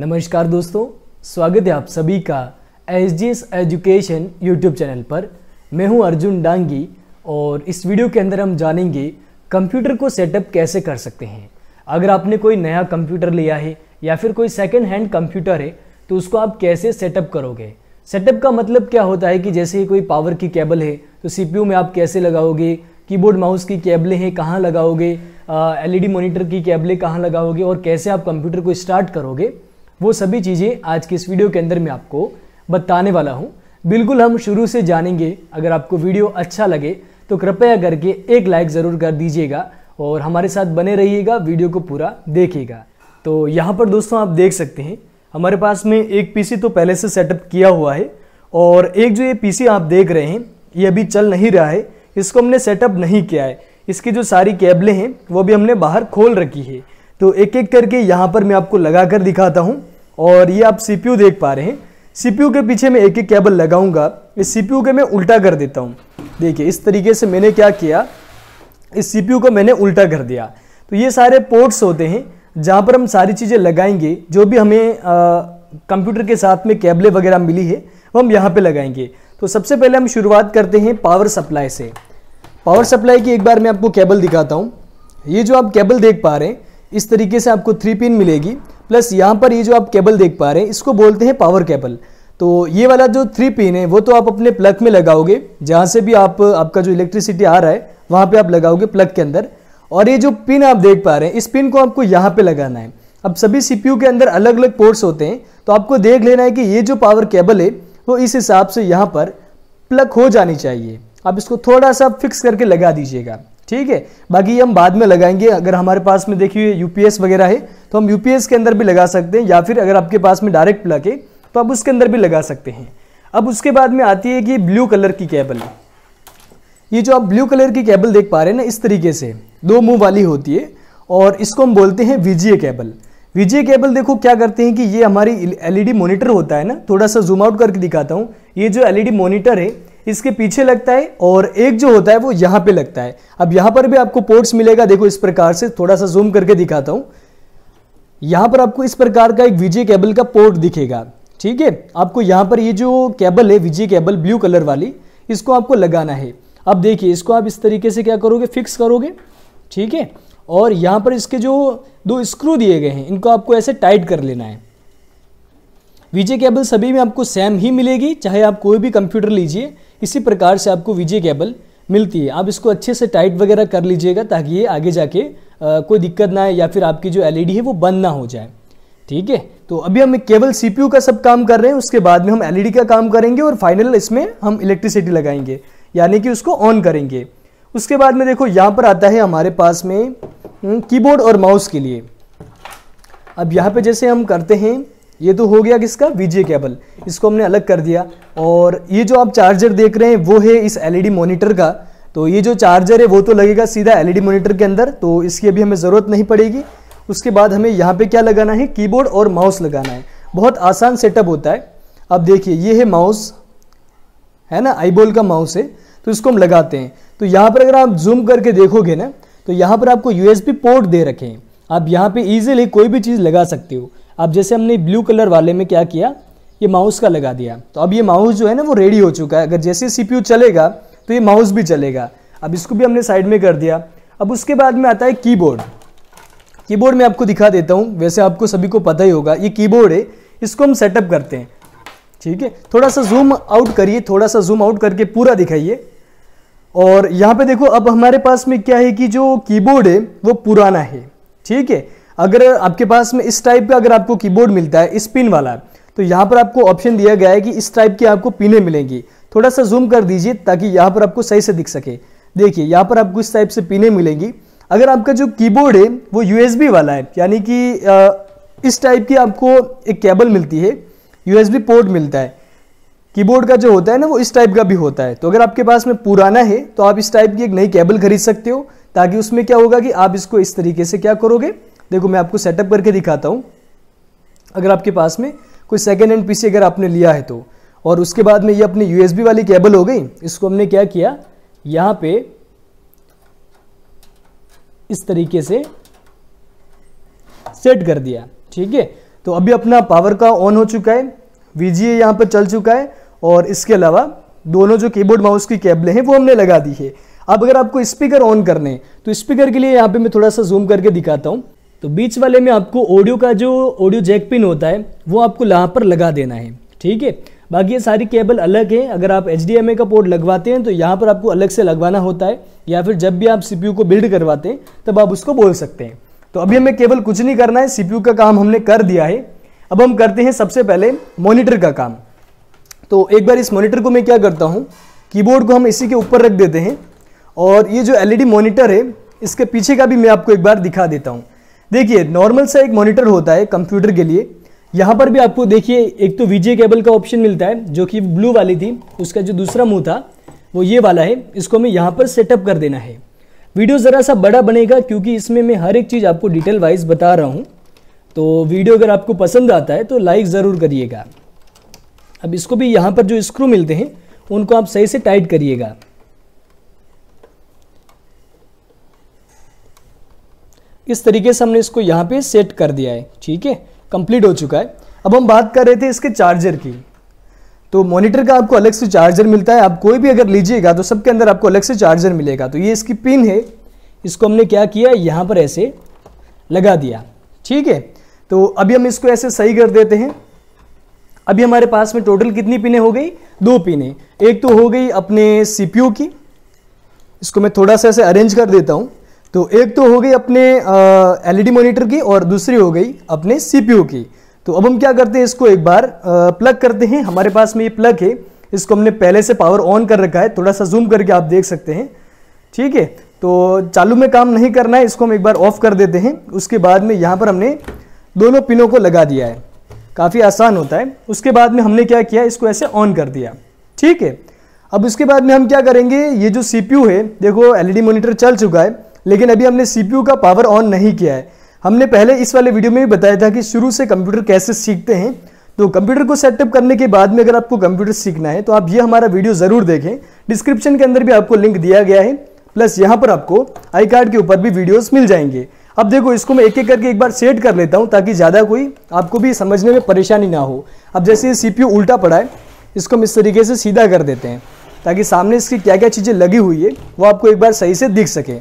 नमस्कार दोस्तों स्वागत है आप सभी का S G S education YouTube channel पर मैं हूं अर्जुन डांगी और इस वीडियो के अंदर हम जानेंगे कंप्यूटर को सेटअप कैसे कर सकते हैं अगर आपने कोई नया कंप्यूटर लिया है या फिर कोई सेकेंड हैंड कंप्यूटर है तो उसको आप कैसे सेटअप करोगे सेटअप का मतलब क्या होता है कि जैसे ही कोई पावर की केबल है तो सीपीयू में आप कैसे लगाओगे कीबोर्ड माउस की केबलें हैं कहाँ लगाओगे एलईडी मॉनिटर e की केबलें कहाँ लगाओगे और कैसे आप कंप्यूटर को स्टार्ट करोगे वो सभी चीज़ें आज के इस वीडियो के अंदर मैं आपको बताने वाला हूँ बिल्कुल हम शुरू से जानेंगे अगर आपको वीडियो अच्छा लगे तो कृपया करके एक लाइक ज़रूर कर दीजिएगा और हमारे साथ बने रहिएगा वीडियो को पूरा देखिएगा तो यहाँ पर दोस्तों आप देख सकते हैं हमारे पास में एक पीसी तो पहले से सेटअप किया हुआ है और एक जो ये पीसी आप देख रहे हैं ये अभी चल नहीं रहा है इसको हमने सेटअप नहीं किया है इसकी जो सारी केबलें हैं वो भी हमने बाहर खोल रखी है तो एक एक करके यहाँ पर मैं आपको लगा कर दिखाता हूँ और ये आप सीपीयू देख पा रहे हैं सीपीयू के पीछे मैं एक एक केबल लगाऊंगा इस सीपीयू के मैं उल्टा कर देता हूँ देखिए इस तरीके से मैंने क्या किया इस सीपीयू को मैंने उल्टा कर दिया तो ये सारे पोर्ट्स होते हैं जहाँ पर हम सारी चीज़ें लगाएंगे जो भी हमें कंप्यूटर के साथ में कैबले वगैरह मिली है वो हम यहाँ पे लगाएंगे तो सबसे पहले हम शुरुआत करते हैं पावर सप्लाई से पावर सप्लाई की एक बार मैं आपको केबल दिखाता हूँ ये जो आप केबल देख पा रहे हैं इस तरीके से आपको थ्री पिन मिलेगी प्लस यहाँ पर ये जो आप केबल देख पा रहे हैं इसको बोलते हैं पावर केबल तो ये वाला जो थ्री पिन है वो तो आप अपने प्लग में लगाओगे जहाँ से भी आप आपका जो इलेक्ट्रिसिटी आ रहा है वहाँ पे आप लगाओगे प्लग के अंदर और ये जो पिन आप देख पा रहे हैं इस पिन को आपको यहाँ पे लगाना है अब सभी सीपीयू के अंदर अलग अलग पोर्ट्स होते हैं तो आपको देख लेना है कि ये जो पावर केबल है वो इस हिसाब से यहाँ पर प्लग हो जानी चाहिए आप इसको थोड़ा सा फिक्स करके लगा दीजिएगा ठीक है बाकी हम बाद में लगाएंगे अगर हमारे पास में देखिए यूपीएस वगैरह है तो हम यूपीएस के अंदर भी लगा सकते हैं या फिर अगर आपके पास में डायरेक्ट प्लग है तो आप उसके अंदर भी लगा सकते हैं अब उसके बाद में आती है कि ब्लू कलर की केबल ये जो आप ब्लू कलर की केबल देख पा रहे हैं ना इस तरीके से दो मुंह वाली होती है और इसको हम बोलते हैं विजीए केबल वीजीए केबल देखो क्या करते हैं कि ये हमारी एलईडी मॉनिटर e होता है ना थोड़ा सा जूम आउट करके दिखाता हूँ ये जो एलईडी मॉनिटर e है इसके पीछे लगता है और एक जो होता है वो यहाँ पे लगता है अब यहाँ पर भी आपको पोर्ट्स मिलेगा देखो इस प्रकार से थोड़ा सा जूम करके दिखाता हूँ यहाँ पर आपको इस प्रकार का एक विजय केबल का पोर्ट दिखेगा ठीक है आपको यहाँ पर ये जो केबल है विजय केबल ब्लू कलर वाली इसको आपको लगाना है अब देखिए इसको आप इस तरीके से क्या करोगे फिक्स करोगे ठीक है और यहाँ पर इसके जो दो स्क्रू दिए गए हैं इनको आपको ऐसे टाइट कर लेना है वीजे केबल सभी में आपको सेम ही मिलेगी चाहे आप कोई भी कंप्यूटर लीजिए इसी प्रकार से आपको वीजे केबल मिलती है आप इसको अच्छे से टाइट वगैरह कर लीजिएगा ताकि ये आगे जाके आ, कोई दिक्कत ना आए या फिर आपकी जो एलईडी e है वो बंद ना हो जाए ठीक है तो अभी हम केवल सीपीयू का सब काम कर रहे हैं उसके बाद में हम एलईडी e का काम करेंगे और फाइनल इसमें हम इलेक्ट्रिसिटी लगाएंगे यानी कि उसको ऑन करेंगे उसके बाद में देखो यहाँ पर आता है हमारे पास में कीबोर्ड हम्म, और माउस के लिए अब यहाँ पे जैसे हम करते हैं ये तो हो गया किसका वीजे केबल इसको हमने अलग कर दिया और ये जो आप चार्जर देख रहे हैं वो है इस एलईडी मॉनिटर e का तो ये जो चार्जर है वो तो लगेगा सीधा एलईडी मॉनिटर e के अंदर तो इसकी अभी हमें ज़रूरत नहीं पड़ेगी उसके बाद हमें यहाँ पे क्या लगाना है कीबोर्ड और माउस लगाना है बहुत आसान सेटअप होता है अब देखिए ये है माउस है ना आईबोल का माउस है तो इसको हम लगाते हैं तो यहाँ पर अगर आप जूम करके देखोगे ना तो यहाँ पर आपको यूएसबी पोर्ट दे रखे हैं आप यहाँ पे ईजिली कोई भी चीज़ लगा सकते हो अब जैसे हमने ब्लू कलर वाले में क्या किया ये माउस का लगा दिया तो अब ये माउस जो है ना वो रेडी हो चुका है अगर जैसे सी चलेगा तो ये माउस भी चलेगा अब इसको भी हमने साइड में कर दिया अब उसके बाद में आता है कीबोर्ड कीबोर्ड में आपको दिखा देता हूँ वैसे आपको सभी को पता ही होगा ये कीबोर्ड है इसको हम सेटअप करते हैं ठीक है थोड़ा सा जूम आउट करिए थोड़ा सा जूम आउट करके पूरा दिखाइए और यहाँ पे देखो अब हमारे पास में क्या है कि जो कीबोर्ड है वो पुराना है ठीक है अगर आपके पास में इस टाइप का अगर आपको कीबोर्ड मिलता है इस पिन वाला तो यहाँ पर आपको ऑप्शन दिया गया है कि इस टाइप की आपको पिने मिलेंगी थोड़ा सा जूम कर दीजिए ताकि यहाँ पर आपको सही से दिख सके देखिए यहाँ पर आपको इस टाइप से पिने मिलेंगी अगर आपका जो कीबोर्ड है वो यूएसबी वाला है यानी कि इस टाइप की आपको एक केबल मिलती है यूएसबी पोर्ट मिलता है कीबोर्ड का जो होता है ना वो इस टाइप का भी होता है तो अगर आपके पास में पुराना है तो आप इस टाइप की एक नई केबल खरीद सकते हो ताकि उसमें क्या होगा कि आप इसको इस तरीके से क्या करोगे देखो मैं आपको सेटअप करके दिखाता हूँ अगर आपके पास में कोई सेकेंड हैंड पीसी अगर आपने लिया है तो और उसके बाद में ये अपनी यूएसबी वाली केबल हो गई इसको हमने क्या किया यहाँ पे इस तरीके से सेट कर दिया ठीक है तो अभी अपना पावर का ऑन हो चुका है वीजी जी यहाँ पर चल चुका है और इसके अलावा दोनों जो कीबोर्ड माउस की केबलें हैं वो हमने लगा दी है अब अगर आपको स्पीकर ऑन करने हैं तो स्पीकर के लिए यहाँ पे मैं थोड़ा सा जूम करके दिखाता हूँ तो बीच वाले में आपको ऑडियो का जो ऑडियो जैक पिन होता है वो आपको यहाँ पर लगा देना है ठीक है बाकी ये सारी केबल अलग है अगर आप एच का पोर्ट लगवाते हैं तो यहाँ पर आपको अलग से लगवाना होता है या फिर जब भी आप सी को बिल्ड करवाते हैं तब आप उसको बोल सकते हैं तो अभी हमें केवल कुछ नहीं करना है सी का काम हमने कर दिया है अब हम करते हैं सबसे पहले मॉनिटर का काम तो एक बार इस मॉनिटर को मैं क्या करता हूँ कीबोर्ड को हम इसी के ऊपर रख देते हैं और ये जो एलईडी मॉनिटर e है इसके पीछे का भी मैं आपको एक बार दिखा देता हूँ देखिए नॉर्मल सा एक मॉनिटर होता है कंप्यूटर के लिए यहाँ पर भी आपको देखिए एक तो वीजे केबल का ऑप्शन मिलता है जो कि ब्लू वाली थी उसका जो दूसरा मुंह था वो ये वाला है इसको हमें यहाँ पर सेटअप कर देना है वीडियो ज़रा सा बड़ा बनेगा क्योंकि इसमें मैं हर एक चीज़ आपको डिटेल वाइज बता रहा हूँ तो वीडियो अगर आपको पसंद आता है तो लाइक ज़रूर करिएगा अब इसको भी यहाँ पर जो स्क्रू मिलते हैं उनको आप सही से टाइट करिएगा इस तरीके से हमने इसको यहाँ पे सेट कर दिया है ठीक है कंप्लीट हो चुका है अब हम बात कर रहे थे इसके चार्जर की तो मॉनिटर का आपको अलग से चार्जर मिलता है आप कोई भी अगर लीजिएगा तो सबके अंदर आपको अलग से चार्जर मिलेगा तो ये इसकी पिन है इसको हमने क्या किया यहाँ पर ऐसे लगा दिया ठीक है तो अभी हम इसको ऐसे सही कर देते हैं अभी हमारे पास में टोटल कितनी पिने हो गई दो पिने एक तो हो गई अपने सीपीयू की इसको मैं थोड़ा सा ऐसे अरेंज कर देता हूँ तो एक तो हो गई अपने एलईडी मॉनिटर e की और दूसरी हो गई अपने सीपीयू की तो अब हम क्या करते हैं इसको एक बार प्लग करते हैं हमारे पास में ये प्लग है इसको हमने पहले से पावर ऑन कर रखा है थोड़ा सा जूम करके आप देख सकते हैं ठीक है तो चालू में काम नहीं करना है इसको हम एक बार ऑफ कर देते हैं उसके बाद में यहाँ पर हमने दोनों पिनों को लगा दिया है काफ़ी आसान होता है उसके बाद में हमने क्या किया इसको ऐसे ऑन कर दिया ठीक है अब उसके बाद में हम क्या करेंगे ये जो सीपीयू है देखो एलईडी मॉनिटर e चल चुका है लेकिन अभी हमने सी का पावर ऑन नहीं किया है हमने पहले इस वाले वीडियो में भी बताया था कि शुरू से कंप्यूटर कैसे सीखते हैं तो कंप्यूटर को सेटअप करने के बाद में अगर आपको कंप्यूटर सीखना है तो आप ये हमारा वीडियो ज़रूर देखें डिस्क्रिप्शन के अंदर भी आपको लिंक दिया गया है प्लस यहाँ पर आपको आई कार्ड के ऊपर भी वीडियोस मिल जाएंगे अब देखो इसको मैं एक एक करके एक बार सेट कर लेता हूँ ताकि ज़्यादा कोई आपको भी समझने में परेशानी ना हो अब जैसे ये सी उल्टा पड़ा है इसको हम इस तरीके से सीधा कर देते हैं ताकि सामने इसकी क्या क्या चीज़ें लगी हुई है वो आपको एक बार सही से दिख सके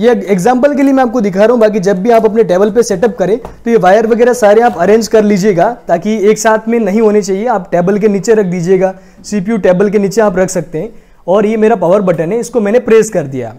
ये एग्जाम्पल के लिए मैं आपको दिखा रहा हूँ बाकी जब भी आप अपने टेबल पे सेटअप करें तो ये वायर वगैरह सारे आप अरेंज कर लीजिएगा ताकि एक साथ में नहीं होने चाहिए आप टेबल के नीचे रख दीजिएगा सीपीयू टेबल के नीचे आप रख सकते हैं और ये मेरा पावर बटन है इसको मैंने प्रेस कर दिया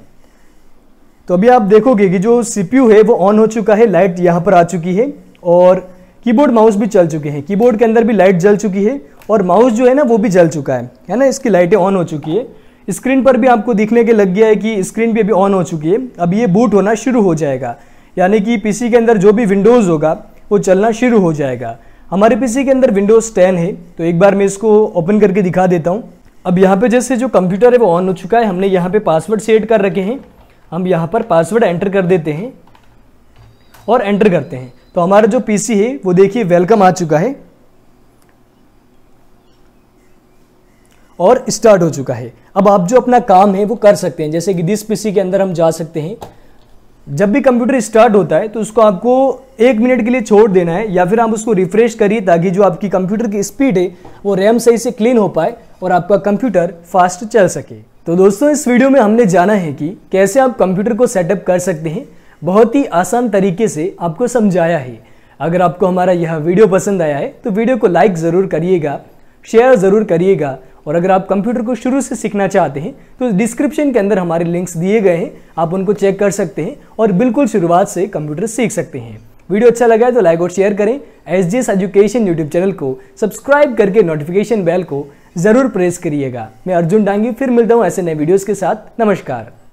तो अभी आप देखोगे कि जो सी है वो ऑन हो चुका है लाइट यहाँ पर आ चुकी है और कीबोर्ड माउस भी चल चुके हैं कीबोर्ड के अंदर भी लाइट जल चुकी है और माउस जो है ना वो भी जल चुका है है ना इसकी लाइटें ऑन हो चुकी है स्क्रीन पर भी आपको दिखने के लग गया है कि स्क्रीन भी अभी ऑन हो चुकी है अब ये बूट होना शुरू हो जाएगा यानी कि पीसी के अंदर जो भी विंडोज़ होगा वो चलना शुरू हो जाएगा हमारे पीसी के अंदर विंडोज़ टेन है तो एक बार मैं इसको ओपन करके दिखा देता हूँ अब यहाँ पे जैसे जो कंप्यूटर है वो ऑन हो चुका है हमने यहाँ पे पासवर्ड सेट कर रखे हैं हम यहाँ पर पासवर्ड एंटर कर देते हैं और एंटर करते हैं तो हमारा जो पीसी है वो देखिए वेलकम आ चुका है और स्टार्ट हो चुका है अब आप जो अपना काम है वो कर सकते हैं जैसे कि दिस पीसी के अंदर हम जा सकते हैं जब भी कंप्यूटर स्टार्ट होता है तो उसको आपको एक मिनट के लिए छोड़ देना है या फिर आप उसको रिफ्रेश करिए ताकि जो आपकी कंप्यूटर की स्पीड है वो रैम सही से क्लीन हो पाए और आपका कंप्यूटर फास्ट चल सके तो दोस्तों इस वीडियो में हमने जाना है कि कैसे आप कंप्यूटर को सेटअप कर सकते हैं बहुत ही आसान तरीके से आपको समझाया है अगर आपको हमारा यह वीडियो पसंद आया है तो वीडियो को लाइक ज़रूर करिएगा शेयर ज़रूर करिएगा और अगर आप कंप्यूटर को शुरू से सीखना चाहते हैं तो डिस्क्रिप्शन के अंदर हमारे लिंक्स दिए गए हैं आप उनको चेक कर सकते हैं और बिल्कुल शुरुआत से कंप्यूटर सीख सकते हैं वीडियो अच्छा लगा है तो लाइक और शेयर करें S G S education YouTube channel को सब्सक्राइब करके नोटिफिकेशन बेल को ज़रूर प्रेस करिएगा मैं अर्जुन डांगी फिर मिलता हूँ ऐसे नए वीडियोज़ के साथ नमस्कार